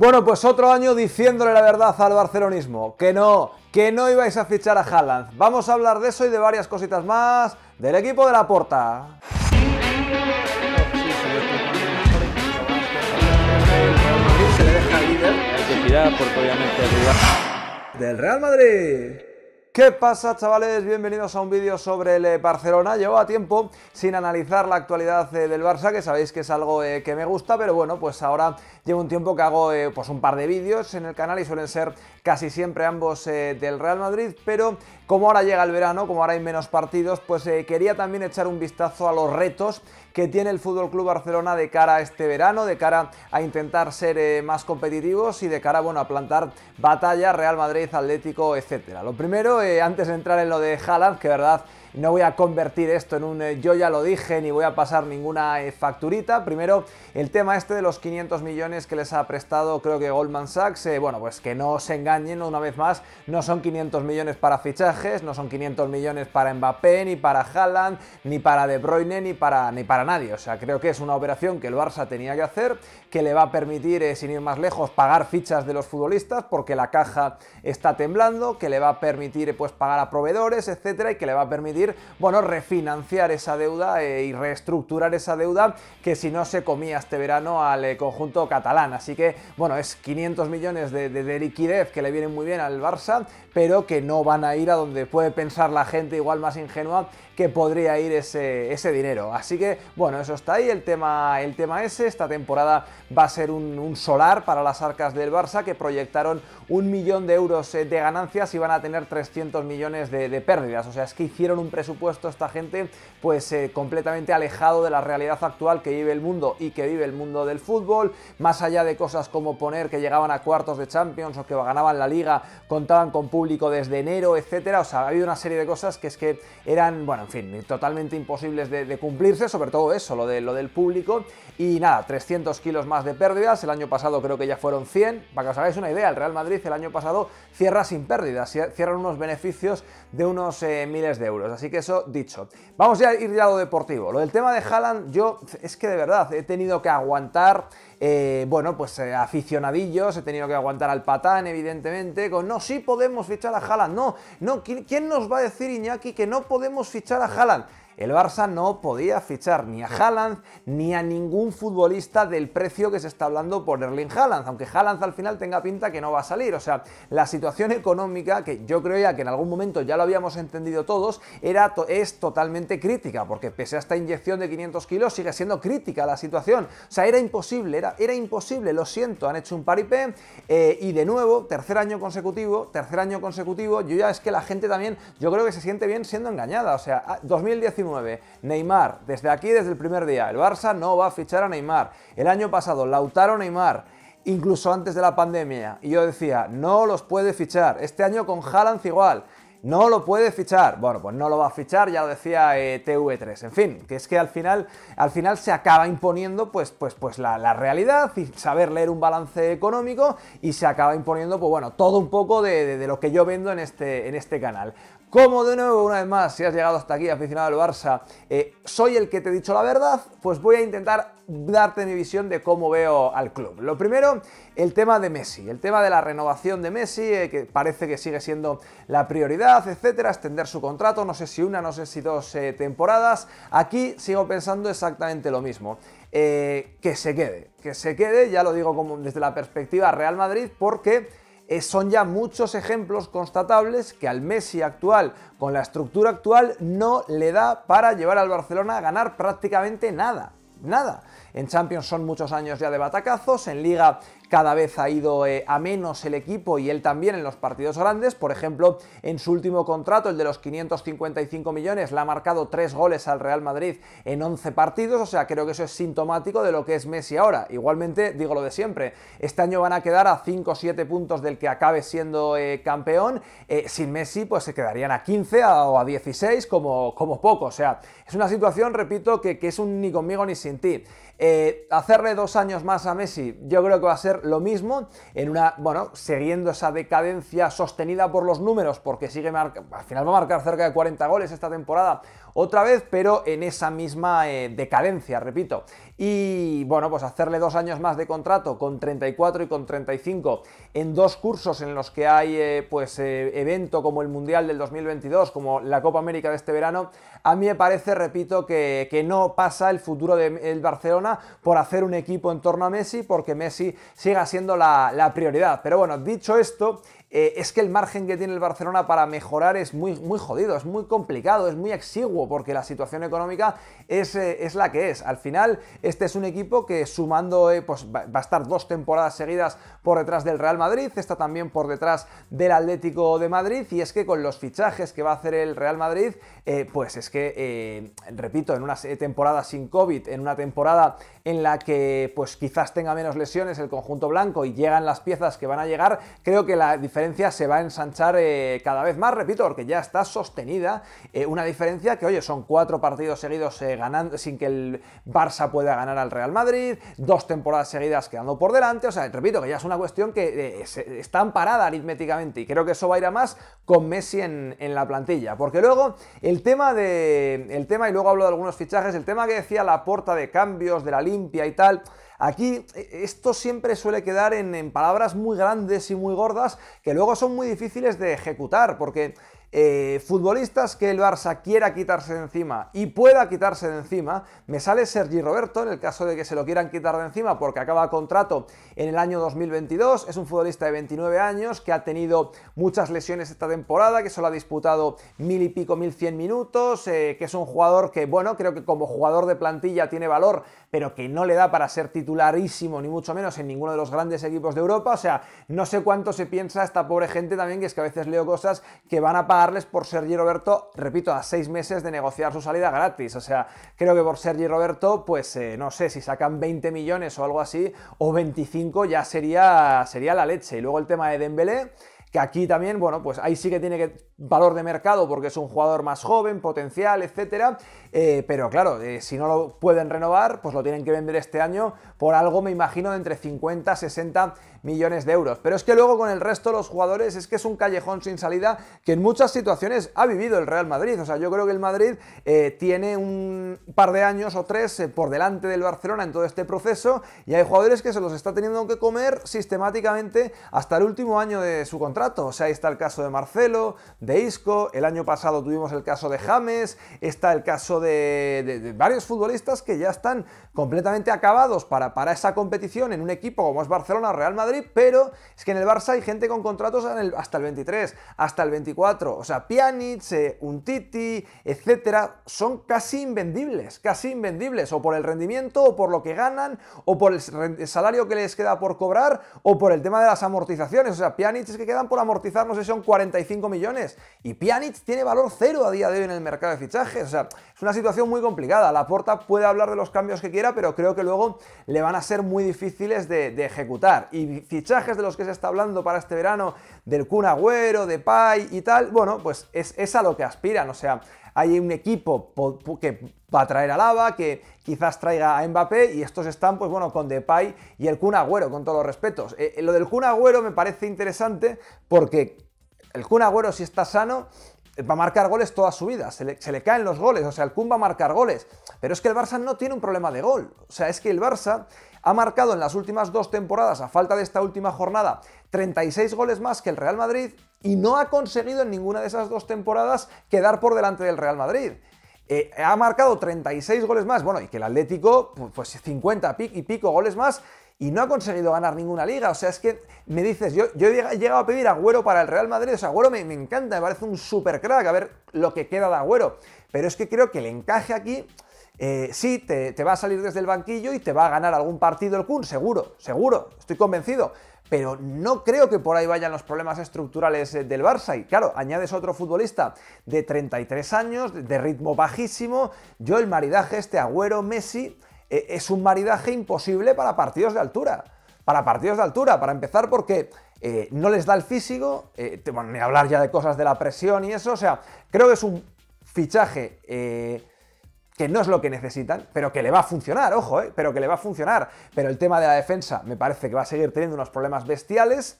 Bueno, pues otro año diciéndole la verdad al barcelonismo, que no, que no ibais a fichar a Haaland. Vamos a hablar de eso y de varias cositas más del equipo de la Porta. Del Real Madrid. ¿Qué pasa chavales? Bienvenidos a un vídeo sobre el eh, Barcelona. a tiempo sin analizar la actualidad eh, del Barça, que sabéis que es algo eh, que me gusta, pero bueno, pues ahora llevo un tiempo que hago pues un par de vídeos en el canal y suelen ser casi siempre ambos del Real Madrid, pero como ahora llega el verano, como ahora hay menos partidos, pues quería también echar un vistazo a los retos que tiene el Fútbol Club Barcelona de cara a este verano, de cara a intentar ser eh, más competitivos y de cara bueno, a plantar batalla Real Madrid, Atlético, etcétera. Lo primero, eh, antes de entrar en lo de Haaland, que verdad no voy a convertir esto en un eh, yo ya lo dije ni voy a pasar ninguna eh, facturita. Primero, el tema este de los 500 millones que les ha prestado creo que Goldman Sachs, eh, bueno, pues que no se engañen una vez más, no son 500 millones para fichajes, no son 500 millones para Mbappé, ni para Haaland, ni para De Bruyne, ni para, ni para nadie. O sea, creo que es una operación que el Barça tenía que hacer, que le va a permitir, sin ir más lejos, pagar fichas de los futbolistas porque la caja está temblando, que le va a permitir pues pagar a proveedores, etcétera, y que le va a permitir bueno, refinanciar esa deuda eh, y reestructurar esa deuda que si no se comía este verano al eh, conjunto catalán. Así que, bueno, es 500 millones de, liquidez que le vienen muy bien al Barça, pero que no van a ir a donde puede pensar la gente igual más ingenua que podría ir ese, ese dinero. Así que, bueno, eso está ahí, el tema, el tema ese. Esta temporada va a ser un, solar para las arcas del Barça, que proyectaron un millón de euros eh, de ganancias y van a tener 300 millones de pérdidas. O sea, es que hicieron un presupuesto esta gente pues eh, completamente alejado de la realidad actual que vive el mundo y que vive el mundo del fútbol, más allá de cosas como poner que llegaban a cuartos de Champions o que ganaban la liga, contaban con público desde enero, etcétera, o sea, ha habido una serie de cosas que es que eran, bueno, en fin, totalmente imposibles de, cumplirse, sobre todo eso, lo, de, lo del público, y nada, 300 kilos más de pérdidas, el año pasado creo que ya fueron 100, para que os hagáis una idea, el Real Madrid el año pasado cierra sin pérdidas, cierran unos beneficios de unos eh, miles de euros, Así que eso dicho. Vamos a ir ya a lo deportivo. Lo del tema de Haaland, yo es que de verdad he tenido que aguantar, eh, bueno, pues eh, aficionadillos, he tenido que aguantar al patán, evidentemente, con no, sí podemos fichar a Haaland, no, no, ¿quién, ¿quién nos va a decir Iñaki que no podemos fichar a Haaland? el Barça no podía fichar ni a Haaland ni a ningún futbolista del precio que se está hablando por Erling Haaland, aunque Haaland al final tenga pinta que no va a salir. O sea, la situación económica, que yo creo que en algún momento ya lo habíamos entendido todos, era es totalmente crítica, porque pese a esta inyección de 500 kilos sigue siendo crítica la situación. O sea, era imposible, era, imposible, lo siento, han hecho un paripé eh, y de nuevo, tercer año consecutivo, tercer año consecutivo, yo ya es que la gente también, yo creo que se siente bien siendo engañada. O sea, 2019 Neymar, desde aquí, desde el primer día, el Barça no va a fichar a Neymar. El año pasado, Lautaro Neymar, incluso antes de la pandemia, y yo decía, no los puede fichar. Este año con Haaland igual. No lo puede fichar. Bueno, pues no lo va a fichar, ya lo decía eh, TV3. En fin, que es que al final, al final se acaba imponiendo pues, pues, pues la, realidad y saber leer un balance económico y se acaba imponiendo, pues bueno, todo un poco de, lo que yo vendo en este, en este canal. Como de nuevo, una vez más, si has llegado hasta aquí, aficionado al Barça, eh, soy el que te he dicho la verdad, pues voy a intentar darte mi visión de cómo veo al club. Lo primero, el tema de Messi, el tema de la renovación de Messi, eh, que parece que sigue siendo la prioridad, etcétera, extender su contrato, no sé si una, no sé si dos eh, temporadas. Aquí sigo pensando exactamente lo mismo. que se quede, que se quede, ya lo digo desde la perspectiva Real Madrid, porque eh, son ya muchos ejemplos constatables que al Messi actual, con la estructura actual, no le da para llevar al Barcelona a ganar prácticamente nada. Nada. En Champions son muchos años ya de batacazos, en Liga cada vez ha ido eh, a menos el equipo y él también en los partidos grandes. Por ejemplo, en su último contrato, el de los 555 millones, le ha marcado tres goles al Real Madrid en 11 partidos, o sea, creo que eso es sintomático de lo que es Messi ahora. Igualmente, digo lo de siempre, este año van a quedar a 5 o 7 puntos del que acabe siendo eh, campeón. Eh, sin Messi, pues se quedarían a 15 o a 16 como, como poco. O sea, es una situación, repito, que, es un ni conmigo ni sin ti. hacerle dos años más a Messi, yo creo que va a ser lo mismo en una, bueno, siguiendo esa decadencia sostenida por los números, porque sigue al final va a marcar cerca de 40 goles esta temporada otra vez, pero en esa misma eh, decadencia, repito. Y bueno, pues hacerle dos años más de contrato con 34 y con 35 en dos cursos en los que hay eh, pues eh, evento como el Mundial del 2022, como la Copa América de este verano, a mí me parece, repito, que, no pasa el futuro del de, Barcelona por hacer un equipo en torno a Messi, porque Messi siga siendo la, la prioridad. Pero bueno, dicho esto, eh, es que el margen que tiene el Barcelona para mejorar es muy, muy jodido, es muy complicado, es muy exiguo, porque la situación económica es, eh, la que es. Al final, este es un equipo que sumando, eh, pues va, a estar dos temporadas seguidas por detrás del Real Madrid, está también por detrás del Atlético de Madrid, y es que con los fichajes que va a hacer el Real Madrid, pues es que, repito, en una temporada sin COVID, en una temporada en la que pues quizás tenga menos lesiones el conjunto blanco y llegan las piezas que van a llegar, creo que la diferencia se va a ensanchar eh, cada vez más, repito, porque ya está sostenida eh, una diferencia que, oye, son cuatro partidos seguidos eh, ganando, sin que el Barça pueda ganar al Real Madrid, dos temporadas seguidas quedando por delante, o sea, repito, que ya es una cuestión que está amparada aritméticamente y creo que eso va a ir a más con Messi en, la plantilla, porque luego el tema de, el tema, y luego hablo de algunos fichajes, el tema que decía la puerta de cambios, de la limpia y tal, Aquí e, esto siempre suele quedar en, palabras muy grandes y muy gordas que luego son muy difíciles de ejecutar porque eh, futbolistas que el Barça quiera quitarse de encima y pueda quitarse de encima, me sale Sergi Roberto en el caso de que se lo quieran quitar de encima porque acaba contrato en el año 2022, es un futbolista de 29 años que ha tenido muchas lesiones esta temporada, que solo ha disputado mil y pico, mil cien minutos, eh, que es un jugador que, bueno, creo que como jugador de plantilla tiene valor, pero que no le da para ser titularísimo, ni mucho menos en ninguno de los grandes equipos de Europa, o sea, no sé cuánto se piensa esta pobre gente también, que es que a veces leo cosas que van a pagar por Sergi Roberto, repito, a seis meses de negociar su salida gratis. O sea, creo que por Sergi Roberto, pues eh, no sé, si sacan 20 millones o algo así, o 25 ya sería, sería la leche. Y luego el tema de Dembélé, que aquí también, bueno, pues ahí sí que tiene que valor de mercado porque es un jugador más joven, potencial, etcétera. Eh, pero claro, eh, si no lo pueden renovar, pues lo tienen que vender este año por algo, me imagino, de entre 50 60 millones de euros. Pero es que luego con el resto de los jugadores es que es un callejón sin salida que en muchas situaciones ha vivido el Real Madrid. O sea, yo creo que el Madrid eh, tiene un par de años o tres por delante del Barcelona en todo este proceso y hay jugadores que se los está teniendo que comer sistemáticamente hasta el último año de su contrato. O sea, ahí está el caso de Marcelo, el año pasado tuvimos el caso de James, está el caso de, varios futbolistas que ya están completamente acabados para, para, esa competición en un equipo como es Barcelona, Real Madrid, pero es que en el Barça hay gente con contratos hasta el 23, hasta el 24, o sea, Pjanic, un eh, Untiti, etcétera, son casi invendibles, casi invendibles, o por el rendimiento, o por lo que ganan, o por el salario que les queda por cobrar, o por el tema de las amortizaciones, o sea, Pjanic es que quedan por amortizar, no sé son 45 millones, y Pjanic tiene valor cero a día de hoy en el mercado de fichajes. O sea, es una situación muy complicada. La Porta puede hablar de los cambios que quiera, pero creo que luego le van a ser muy difíciles de, ejecutar. Y fichajes de los que se está hablando para este verano, del Kun Agüero, de Pai y tal, bueno, pues es, a lo que aspiran. O sea, hay un equipo que va a traer a Lava, que quizás traiga a Mbappé, y estos están, pues bueno, con Depay y el Kun Agüero, con todos los respetos. Eh, eh, lo del Kun Agüero me parece interesante porque el Kun Agüero, si está sano, eh, va a marcar goles toda su vida, se le, caen los goles, o sea, el Kun va a marcar goles, pero es que el Barça no tiene un problema de gol, o sea, es que el Barça ha marcado en las últimas dos temporadas, a falta de esta última jornada, 36 goles más que el Real Madrid y no ha conseguido en ninguna de esas dos temporadas quedar por delante del Real Madrid. Eh, ha marcado 36 goles más, bueno, y que el Atlético, pues 50 y pico goles más, y no ha conseguido ganar ninguna liga. O sea, es que me dices, yo, yo he llegado a pedir Agüero para el Real Madrid. O sea, Agüero me, me encanta, me parece un super crack. A ver lo que queda de Agüero. Pero es que creo que el encaje aquí. Eh, sí, te, te, va a salir desde el banquillo y te va a ganar algún partido el Kun, seguro, seguro, estoy convencido. Pero no creo que por ahí vayan los problemas estructurales eh, del Barça. Y claro, añades otro futbolista de 33 años, de ritmo bajísimo. Yo el maridaje este Agüero-Messi e-, es un maridaje imposible para partidos de altura. Para partidos de altura, para empezar porque eh, no les da el físico, eh, bueno, ni hablar ya de cosas de la presión y eso, o sea, creo que es un fichaje eh, que no es lo que necesitan, pero que le va a funcionar, ojo, pero que le va a funcionar. Pero el tema de la defensa me parece que va a seguir teniendo unos problemas bestiales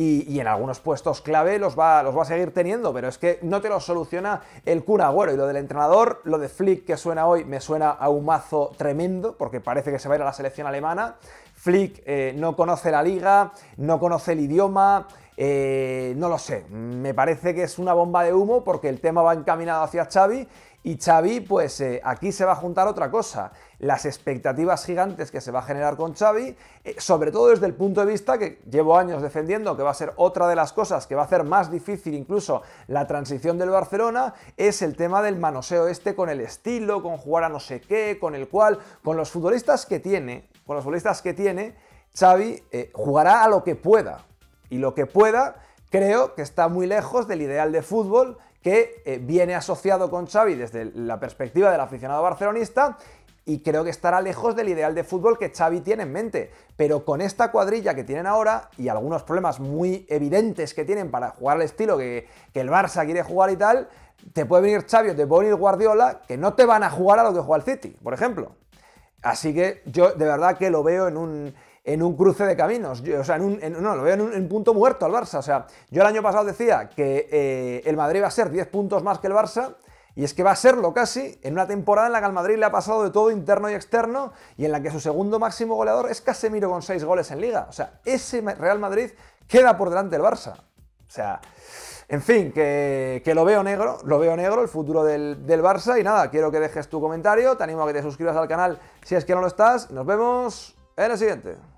y, en algunos puestos clave los va, los va a seguir teniendo, pero es que no te lo soluciona el Kun Y lo del entrenador, lo de Flick que suena hoy, me suena a un mazo tremendo, porque parece que se va a ir a la selección alemana. Flick eh, no conoce la liga, no conoce el idioma, eh, no lo sé, me parece que es una bomba de humo porque el tema va encaminado hacia Xavi y Xavi, pues eh, aquí se va a juntar otra cosa, las expectativas gigantes que se va a generar con Xavi, eh, sobre todo desde el punto de vista que llevo años defendiendo que va a ser otra de las cosas que va a hacer más difícil incluso la transición del Barcelona, es el tema del manoseo este con el estilo, con jugar a no sé qué, con el cual, con los futbolistas que tiene, con los futbolistas que tiene, Xavi jugará a lo que pueda y lo que pueda, creo que está muy lejos del ideal de fútbol que eh, viene asociado con Xavi desde la perspectiva del aficionado barcelonista y creo que estará lejos del ideal de fútbol que Xavi tiene en mente. Pero con esta cuadrilla que tienen ahora y algunos problemas muy evidentes que tienen para jugar al estilo que, el Barça quiere jugar y tal, te puede venir Xavi o te puede venir Guardiola que no te van a jugar a lo que juega el City, por ejemplo. Así que yo de verdad que lo veo en un, en un cruce de caminos. o sea, no, lo veo en un punto muerto al Barça. O sea, yo el año pasado decía que eh, el Madrid va a ser 10 puntos más que el Barça. Y es que va a serlo casi en una temporada en la que al Madrid le ha pasado de todo interno y externo y en la que su segundo máximo goleador es Casemiro con 6 goles en liga. O sea, ese Real Madrid queda por delante del Barça. O sea, en fin, que, que, lo veo negro, lo veo negro, el futuro del Barça. Y nada, quiero que dejes tu comentario, te animo a que te suscribas al canal si es que no lo estás. Nos vemos en el siguiente.